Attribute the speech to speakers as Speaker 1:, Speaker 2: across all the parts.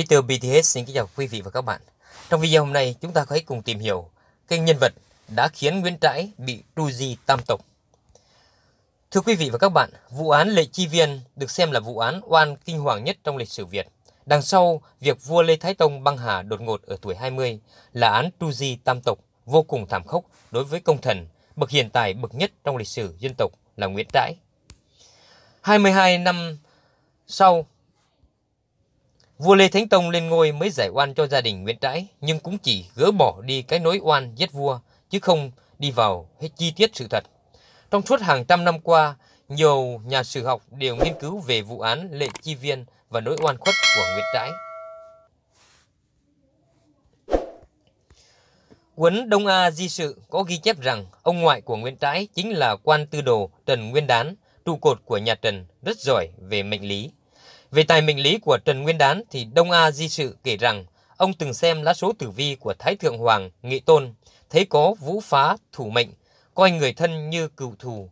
Speaker 1: Mr. BTS xin kính chào quý vị và các bạn. Trong video hôm nay, chúng ta hãy cùng tìm hiểu kênh nhân vật đã khiến Nguyễn Trãi bị tru di tam tộc. Thưa quý vị và các bạn, vụ án Lệ Chi Viên được xem là vụ án oan kinh hoàng nhất trong lịch sử Việt. Đằng sau việc vua Lê Thái Tông băng hà đột ngột ở tuổi 20 là án tru di tam tộc vô cùng thảm khốc đối với công thần, bậc hiền tài bậc nhất trong lịch sử dân tộc là Nguyễn Trãi. 22 năm sau Vua Lê Thánh Tông lên ngôi mới giải oan cho gia đình Nguyễn Trãi, nhưng cũng chỉ gỡ bỏ đi cái nỗi oan giết vua, chứ không đi vào hết chi tiết sự thật. Trong suốt hàng trăm năm qua, nhiều nhà sử học đều nghiên cứu về vụ án Lệ Chi Viên và nỗi oan khuất của Nguyễn Trãi. Cuốn Đông A Di Sự có ghi chép rằng ông ngoại của Nguyễn Trãi chính là quan tư đồ Trần Nguyên Đán, trụ cột của nhà Trần, rất giỏi về mệnh lý. Về tài mệnh lý của Trần Nguyên Đán thì Đông A Di Sự kể rằng ông từng xem lá số tử vi của Thái Thượng Hoàng Nghị Tôn, thấy có vũ phá thủ mệnh, coi người thân như cựu thù,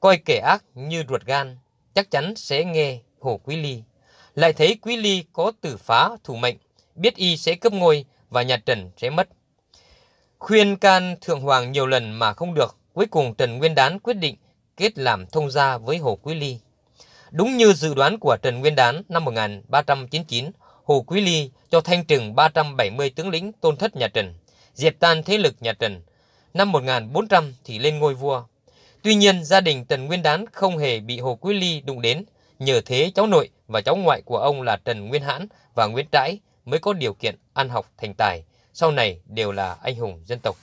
Speaker 1: coi kẻ ác như ruột gan, chắc chắn sẽ nghe Hồ Quý Ly. Lại thấy Quý Ly có tử phá thủ mệnh, biết y sẽ cướp ngôi và nhà Trần sẽ mất. Khuyên can Thượng Hoàng nhiều lần mà không được, cuối cùng Trần Nguyên Đán quyết định kết làm thông gia với Hồ Quý Ly. Đúng như dự đoán của Trần Nguyên Đán năm 1399, Hồ Quý Ly cho thanh trừng 370 tướng lĩnh tôn thất nhà Trần, diệt tan thế lực nhà Trần. Năm 1400 thì lên ngôi vua. Tuy nhiên, gia đình Trần Nguyên Đán không hề bị Hồ Quý Ly đụng đến, nhờ thế cháu nội và cháu ngoại của ông là Trần Nguyên Hãn và Nguyễn Trãi mới có điều kiện ăn học thành tài, sau này đều là anh hùng dân tộc.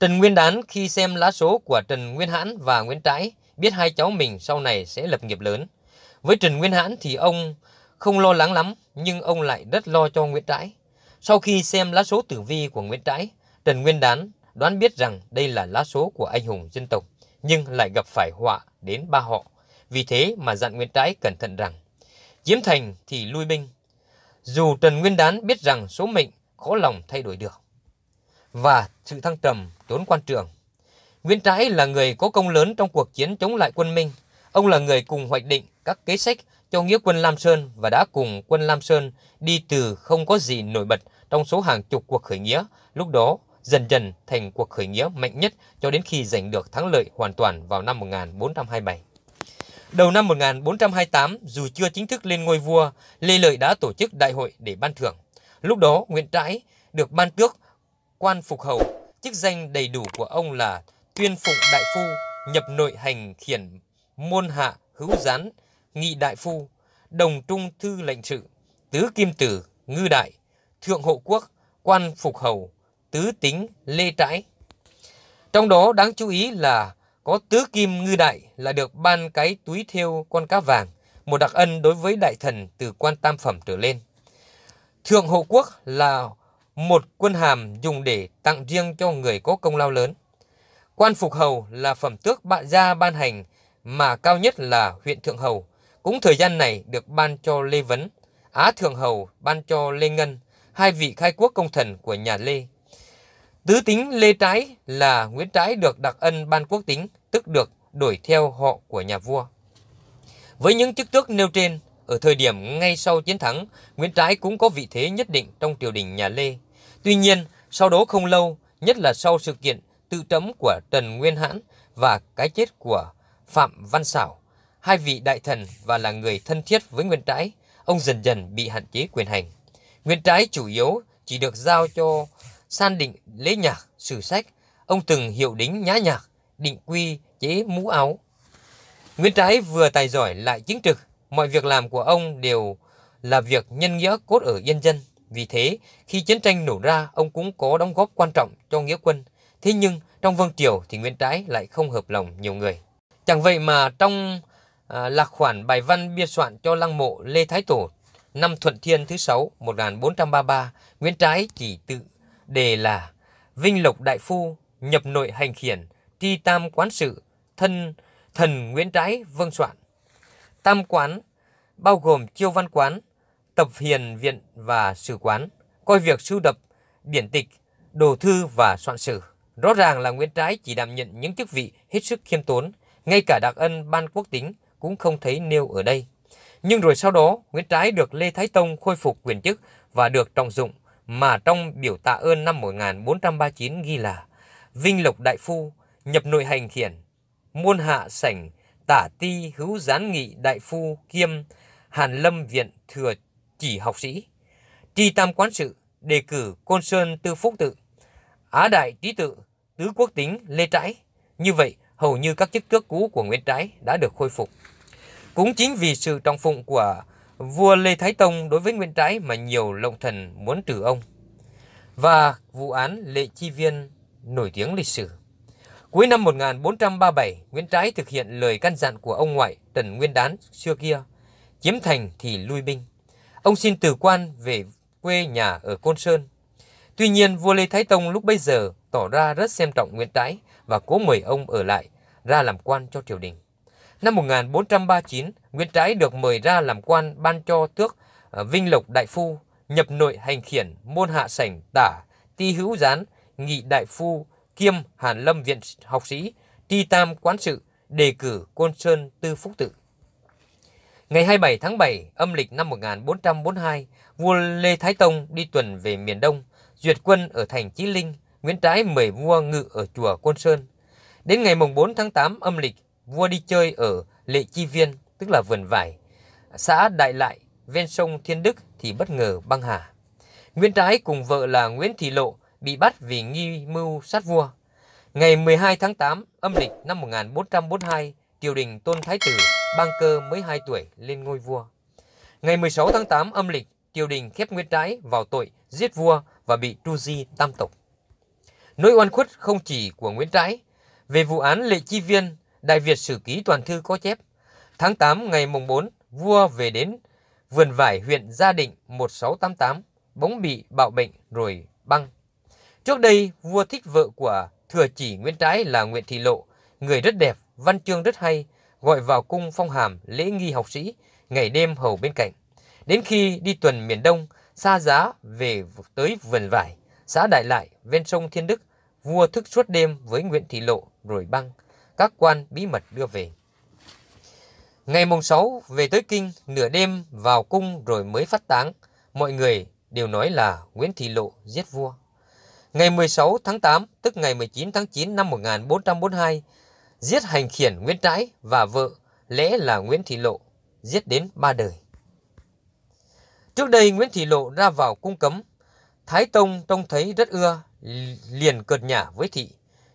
Speaker 1: Trần Nguyên Đán khi xem lá số của Trần Nguyên Hãn và Nguyễn Trãi biết hai cháu mình sau này sẽ lập nghiệp lớn. Với Trần Nguyên Hãn thì ông không lo lắng lắm, nhưng ông lại rất lo cho Nguyễn Trãi. Sau khi xem lá số tử vi của Nguyễn Trãi, Trần Nguyên Đán đoán biết rằng đây là lá số của anh hùng dân tộc, nhưng lại gặp phải họa đến ba họ. Vì thế mà dặn Nguyễn Trãi cẩn thận rằng, chiếm thành thì lui binh. Dù Trần Nguyên Đán biết rằng số mệnh khó lòng thay đổi được. Và sự thăng trầm trốn quan trường Nguyễn Trãi là người có công lớn trong cuộc chiến chống lại quân Minh. Ông là người cùng hoạch định các kế sách cho nghĩa quân Lam Sơn và đã cùng quân Lam Sơn đi từ không có gì nổi bật trong số hàng chục cuộc khởi nghĩa, lúc đó dần dần thành cuộc khởi nghĩa mạnh nhất cho đến khi giành được thắng lợi hoàn toàn vào năm 1427. Đầu năm 1428, dù chưa chính thức lên ngôi vua, Lê Lợi đã tổ chức đại hội để ban thưởng. Lúc đó, Nguyễn Trãi được ban tước quan phục hầu. Chức danh đầy đủ của ông là tuyên phụng đại phu nhập nội hành khiển môn hạ hữu gián nghị đại phu đồng trung thư lệnh sự tứ kim tử ngư đại thượng hộ quốc quan phục hầu tứ tính lê trãi trong đó đáng chú ý là có tứ kim ngư đại là được ban cái túi thêu con cá vàng một đặc ân đối với đại thần từ quan tam phẩm trở lên thượng hộ quốc là một quân hàm dùng để tặng riêng cho người có công lao lớn Quan phục hầu là phẩm tước bạn gia ban hành mà cao nhất là huyện thượng hầu. Cũng thời gian này được ban cho Lê Vấn, Á thượng hầu ban cho Lê Ngân, hai vị khai quốc công thần của nhà Lê. Tứ tính Lê Trái là Nguyễn Trái được đặc ân ban quốc tính, tức được đổi theo họ của nhà vua. Với những chức tước nêu trên, ở thời điểm ngay sau chiến thắng, Nguyễn Trái cũng có vị thế nhất định trong triều đình nhà Lê. Tuy nhiên, sau đó không lâu, nhất là sau sự kiện tự trẫm của Trần Nguyên Hãn và cái chết của Phạm Văn Sảo, hai vị đại thần và là người thân thiết với Nguyên Trãi, ông dần dần bị hạn chế quyền hành. Nguyên Trãi chủ yếu chỉ được giao cho san định lễ nhạc, sử sách, ông từng hiệu đính nhã nhạc, định quy, chế mũ áo. Nguyễn Trãi vừa tài giỏi lại chính trực, mọi việc làm của ông đều là việc nhân nghĩa cốt ở nhân dân. Vì thế, khi chiến tranh nổ ra, ông cũng có đóng góp quan trọng cho nghĩa quân. Thế nhưng trong Vương Triều thì Nguyễn Trãi lại không hợp lòng nhiều người. Chẳng vậy mà trong à, lạc khoản bài văn biên soạn cho lăng mộ Lê Thái Tổ năm Thuận Thiên thứ 6 1433, Nguyễn Trãi chỉ tự đề là Vinh Lộc Đại Phu nhập nội hành khiển, tri tam quán sự, thân thần Nguyễn Trãi vương soạn. Tam quán bao gồm chiêu văn quán, tập hiền viện và sử quán, coi việc sưu đập, điển tịch, đồ thư và soạn sử. Rõ ràng là Nguyễn Trãi chỉ đảm nhận những chức vị hết sức khiêm tốn, ngay cả đặc ân ban quốc tính cũng không thấy nêu ở đây. Nhưng rồi sau đó, Nguyễn Trãi được Lê Thái Tông khôi phục quyền chức và được trọng dụng, mà trong biểu tạ ơn năm 1439 ghi là Vinh Lộc Đại Phu, nhập nội hành khiển, muôn hạ sảnh, tả ti hữu gián nghị đại phu kiêm Hàn Lâm Viện Thừa Chỉ Học Sĩ. Tri Tam Quán Sự đề cử Côn Sơn Tư Phúc Tự Á Đại trí Tự, Tứ Quốc Tính, Lê Trãi. Như vậy, hầu như các chức tước cũ của Nguyễn Trãi đã được khôi phục. Cũng chính vì sự trọng phụng của vua Lê Thái Tông đối với Nguyễn Trãi mà nhiều lộng thần muốn trừ ông. Và vụ án Lệ Chi Viên nổi tiếng lịch sử. Cuối năm 1437, Nguyễn Trãi thực hiện lời căn dặn của ông ngoại Trần Nguyên Đán xưa kia, chiếm thành thì lui binh. Ông xin từ quan về quê nhà ở Côn Sơn. Tuy nhiên, vua Lê Thái Tông lúc bây giờ tỏ ra rất xem trọng Nguyễn Trãi và cố mời ông ở lại, ra làm quan cho triều đình. Năm 1439, Nguyễn Trãi được mời ra làm quan ban cho tước ờ, Vinh Lộc Đại Phu, nhập nội hành khiển, môn hạ sảnh, tả, ti hữu gián, nghị đại phu, kiêm Hàn Lâm Viện Học Sĩ, Ti tam quán sự, đề cử Côn Sơn Tư Phúc Tự. Ngày 27 tháng 7 âm lịch năm 1442, vua Lê Thái Tông đi tuần về miền Đông, duyệt quân ở thành Chí Linh, Nguyễn Trãi mời vua ngự ở chùa Côn Sơn. Đến ngày mùng 4 tháng 8 âm lịch, vua đi chơi ở Lệ Chi Viên, tức là vườn vải, xã Đại Lại, ven sông Thiên Đức thì bất ngờ băng hà. Nguyễn Trãi cùng vợ là Nguyễn Thị Lộ bị bắt vì nghi mưu sát vua. Ngày 12 tháng 8 âm lịch năm 1442, triều đình Tôn Thái Tử băng cơ mới 2 tuổi lên ngôi vua. Ngày 16 tháng 8 âm lịch, triều đình khép Nguyễn Trãi vào tội giết vua và bị tru di tam tộc. Nỗi oan khuất không chỉ của Nguyễn Trãi, về vụ án lệ chi viên, Đại Việt Sử Ký Toàn Thư có chép, tháng 8 ngày mùng 4, vua về đến vườn vải huyện Gia Định 1688, bỗng bị bạo bệnh rồi băng. Trước đây, vua thích vợ của thừa chỉ Nguyễn Trãi là Nguyễn Thị Lộ, người rất đẹp, văn chương rất hay, gọi vào cung phong hàm lễ nghi học sĩ, ngày đêm hầu bên cạnh. Đến khi đi tuần miền Đông, Xa Giá về tới Vườn Vải, xã Đại Lại, ven sông Thiên Đức, vua thức suốt đêm với Nguyễn Thị Lộ rồi băng, các quan bí mật đưa về. Ngày mùng 6 về tới kinh, nửa đêm vào cung rồi mới phát táng, mọi người đều nói là Nguyễn Thị Lộ giết vua. Ngày 16 tháng 8, tức ngày 19 tháng 9 năm 1442, giết hành khiển Nguyễn Trãi và vợ, lẽ là Nguyễn Thị Lộ, giết đến ba đời. Trước đây Nguyễn Thị Lộ ra vào cung cấm, Thái Tông trông thấy rất ưa, liền cợt nhả với thị.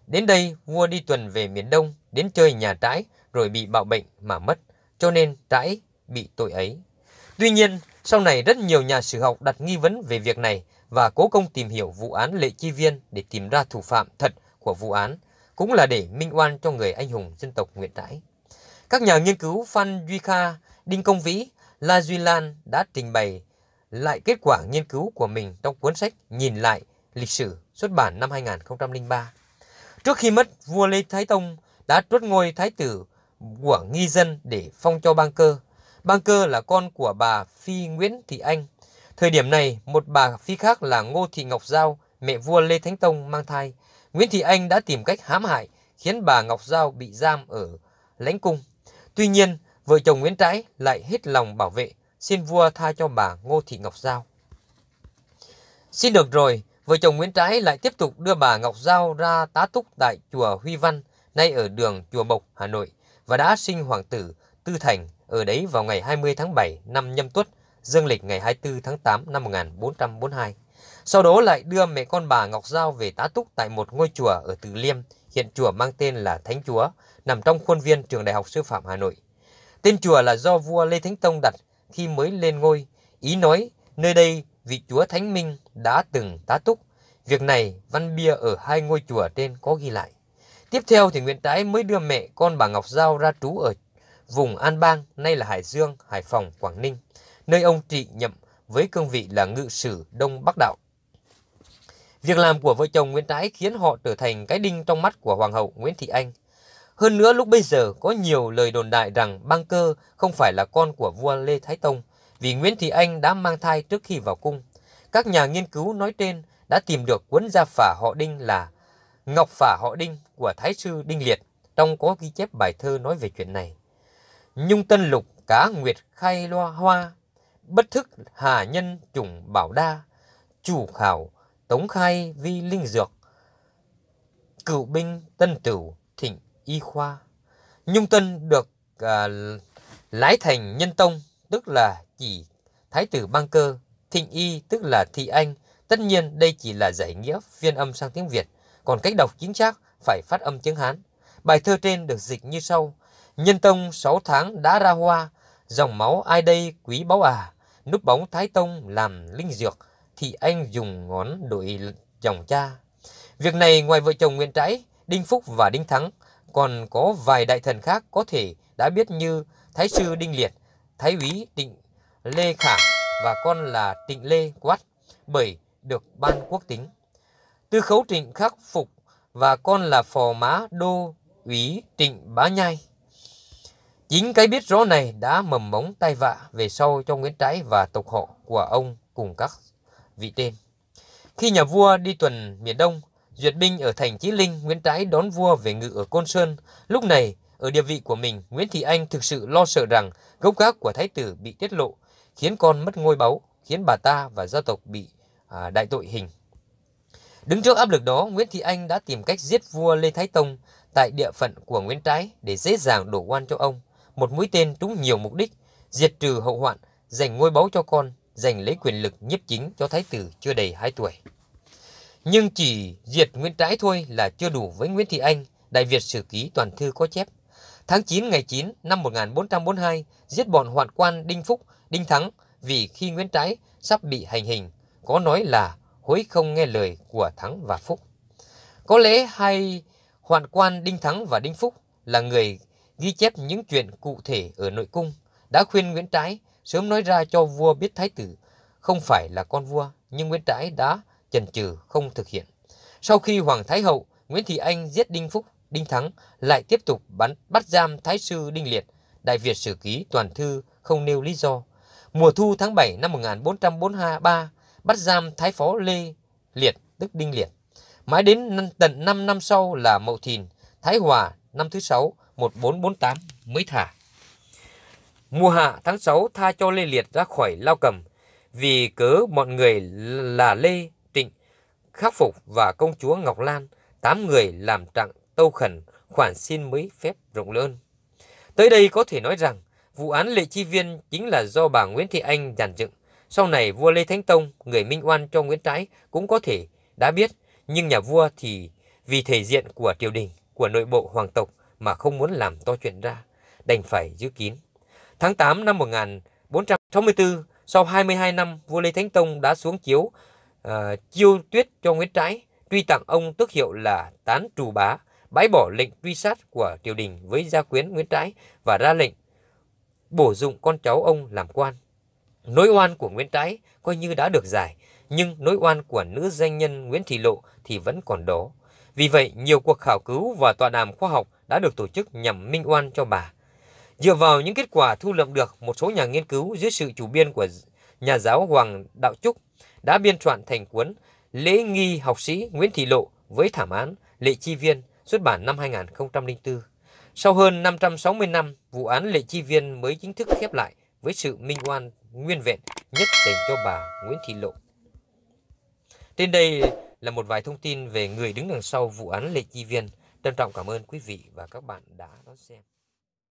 Speaker 1: Đến đây, vua đi tuần về miền Đông, đến chơi nhà trãi, rồi bị bạo bệnh mà mất, cho nên trãi bị tội ấy. Tuy nhiên, sau này rất nhiều nhà sử học đặt nghi vấn về việc này và cố công tìm hiểu vụ án lệ chi viên để tìm ra thủ phạm thật của vụ án, cũng là để minh oan cho người anh hùng dân tộc Nguyễn Trãi. Các nhà nghiên cứu Phan Duy Kha, Đinh Công Vĩ, La Duy Lan đã trình bày lại kết quả nghiên cứu của mình trong cuốn sách Nhìn lại lịch sử xuất bản năm 2003. Trước khi mất, vua Lê Thái Tông đã truất ngôi thái tử của nghi dân để phong cho Bang Cơ. Bang Cơ là con của bà Phi Nguyễn Thị Anh. Thời điểm này, một bà Phi khác là Ngô Thị Ngọc Giao, mẹ vua Lê Thánh Tông mang thai. Nguyễn Thị Anh đã tìm cách hãm hại, khiến bà Ngọc Giao bị giam ở lãnh cung. Tuy nhiên, vợ chồng Nguyễn Trãi lại hết lòng bảo vệ xin vua tha cho bà Ngô Thị Ngọc Giao. Xin được rồi, vợ chồng Nguyễn Trãi lại tiếp tục đưa bà Ngọc Giao ra tá túc tại chùa Huy Văn, nay ở đường Chùa Bộc, Hà Nội, và đã sinh hoàng tử Tư Thành ở đấy vào ngày 20 tháng 7 năm nhâm tuất, dương lịch ngày 24 tháng 8 năm 1442. Sau đó lại đưa mẹ con bà Ngọc Giao về tá túc tại một ngôi chùa ở Từ Liêm, hiện chùa mang tên là Thánh Chúa, nằm trong khuôn viên trường Đại học Sư phạm Hà Nội. Tên chùa là do vua Lê Thánh Tông đặt khi mới lên ngôi, ý nói nơi đây vị chúa Thánh Minh đã từng tá túc. Việc này văn bia ở hai ngôi chùa trên có ghi lại. Tiếp theo thì Nguyễn Trãi mới đưa mẹ con bà Ngọc Giao ra trú ở vùng An Bang, nay là Hải Dương, Hải Phòng, Quảng Ninh, nơi ông trị nhậm với cương vị là ngự sử Đông Bắc Đạo. Việc làm của vợ chồng Nguyễn Trãi khiến họ trở thành cái đinh trong mắt của Hoàng hậu Nguyễn Thị Anh – hơn nữa lúc bây giờ có nhiều lời đồn đại rằng băng cơ không phải là con của vua Lê Thái Tông vì Nguyễn Thị Anh đã mang thai trước khi vào cung. Các nhà nghiên cứu nói trên đã tìm được cuốn gia phả họ Đinh là Ngọc phả họ Đinh của Thái sư Đinh Liệt trong có ghi chép bài thơ nói về chuyện này. Nhung tân lục cá nguyệt khai loa hoa, bất thức hà nhân trùng bảo đa, chủ khảo tống khai vi linh dược, cựu binh tân tửu thịnh y khoa. Nhung Tân được à, lái thành nhân tông, tức là chỉ thái tử băng cơ, thịnh y tức là thị anh. Tất nhiên đây chỉ là giải nghĩa phiên âm sang tiếng Việt, còn cách đọc chính xác phải phát âm tiếng Hán. Bài thơ trên được dịch như sau. Nhân tông 6 tháng đã ra hoa, dòng máu ai đây quý báu à, núp bóng thái tông làm linh dược, thì anh dùng ngón đội dòng cha. Việc này ngoài vợ chồng Nguyễn Trãi, Đinh Phúc và Đinh Thắng còn có vài đại thần khác có thể đã biết như Thái sư Đinh Liệt, Thái úy Tịnh Lê Khả và con là Tịnh Lê Quát, bởi được ban quốc tính. Tư khấu Trịnh khắc phục và con là phò má đô úy Trịnh Bá Nhai. Chính cái biết rõ này đã mầm mống tai vạ về sau cho Nguyễn Trãi và tộc họ của ông cùng các vị tên. Khi nhà vua đi tuần miền Đông, Duyệt binh ở thành Chí Linh, Nguyễn Trãi đón vua về ngự ở Côn Sơn. Lúc này, ở địa vị của mình, Nguyễn Thị Anh thực sự lo sợ rằng gốc gác của thái tử bị tiết lộ, khiến con mất ngôi báu, khiến bà ta và gia tộc bị à, đại tội hình. Đứng trước áp lực đó, Nguyễn Thị Anh đã tìm cách giết vua Lê Thái Tông tại địa phận của Nguyễn Trãi để dễ dàng đổ oan cho ông. Một mũi tên trúng nhiều mục đích, diệt trừ hậu hoạn, giành ngôi báu cho con, giành lấy quyền lực nhiếp chính cho thái tử chưa đầy 2 tuổi. Nhưng chỉ diệt Nguyễn Trãi thôi là chưa đủ với Nguyễn Thị Anh, Đại Việt Sử Ký Toàn Thư có chép. Tháng 9 ngày 9 năm 1442, giết bọn hoạn quan Đinh Phúc, Đinh Thắng vì khi Nguyễn Trãi sắp bị hành hình, có nói là hối không nghe lời của Thắng và Phúc. Có lẽ hai hoạn quan Đinh Thắng và Đinh Phúc là người ghi chép những chuyện cụ thể ở nội cung, đã khuyên Nguyễn Trãi sớm nói ra cho vua biết thái tử không phải là con vua, nhưng Nguyễn Trãi đã chần chừ không thực hiện. Sau khi Hoàng Thái Hậu, Nguyễn Thị Anh giết Đinh Phúc, Đinh Thắng lại tiếp tục bắn bắt giam Thái sư Đinh Liệt, Đại Việt sử ký toàn thư không nêu lý do. Mùa thu tháng 7 năm 1443, bắt giam Thái phó Lê Liệt, tức Đinh Liệt. Mãi đến năm, tận 5 năm sau là Mậu Thìn, Thái Hòa năm thứ 6, 1448 mới thả. Mùa hạ tháng 6 tha cho Lê Liệt ra khỏi lao cầm, vì cớ mọi người là Lê Khắc Phục và công chúa Ngọc Lan, tám người làm trạng tâu khẩn khoản xin mới phép rộng lớn. Tới đây có thể nói rằng, vụ án Lệ Chi Viên chính là do bà Nguyễn Thị Anh dàn dựng. Sau này vua Lê Thánh Tông, người minh oan cho Nguyễn Trãi cũng có thể đã biết, nhưng nhà vua thì vì thể diện của triều đình, của nội bộ hoàng tộc mà không muốn làm to chuyện ra, đành phải giữ kín. Tháng 8 năm 1464, sau 22 năm, vua Lê Thánh Tông đã xuống chiếu à, chiêu tuyết cho Nguyễn Trãi, truy tặng ông tước hiệu là Tán Trù Bá, bãi bỏ lệnh truy sát của triều đình với gia quyến Nguyễn Trãi và ra lệnh bổ dụng con cháu ông làm quan. Nỗi oan của Nguyễn Trãi coi như đã được giải, nhưng nỗi oan của nữ danh nhân Nguyễn Thị Lộ thì vẫn còn đó. Vì vậy, nhiều cuộc khảo cứu và tọa đàm khoa học đã được tổ chức nhằm minh oan cho bà. Dựa vào những kết quả thu lượm được, một số nhà nghiên cứu dưới sự chủ biên của nhà giáo Hoàng Đạo Trúc đã biên soạn thành cuốn Lễ nghi học sĩ Nguyễn Thị Lộ với thảm án Lệ Chi Viên xuất bản năm 2004. Sau hơn 560 năm, vụ án Lệ Chi Viên mới chính thức khép lại với sự minh oan nguyên vẹn nhất dành cho bà Nguyễn Thị Lộ. Trên đây là một vài thông tin về người đứng đằng sau vụ án Lệ Chi Viên. Trân trọng cảm ơn quý vị và các bạn đã đón xem.